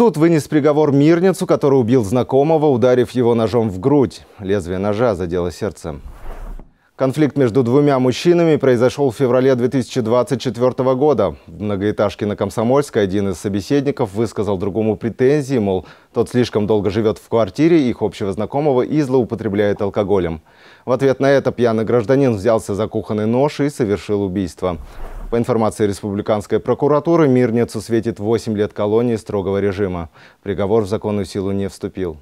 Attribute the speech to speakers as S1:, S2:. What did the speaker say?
S1: Суд вынес приговор мирницу, который убил знакомого, ударив его ножом в грудь. Лезвие ножа задело сердце. Конфликт между двумя мужчинами произошел в феврале 2024 года. В многоэтажке на Комсомольской один из собеседников высказал другому претензии, мол, тот слишком долго живет в квартире их общего знакомого и злоупотребляет алкоголем. В ответ на это пьяный гражданин взялся за кухонный нож и совершил убийство. По информации Республиканской прокуратуры, мирницу светит 8 лет колонии строгого режима. Приговор в законную силу не вступил.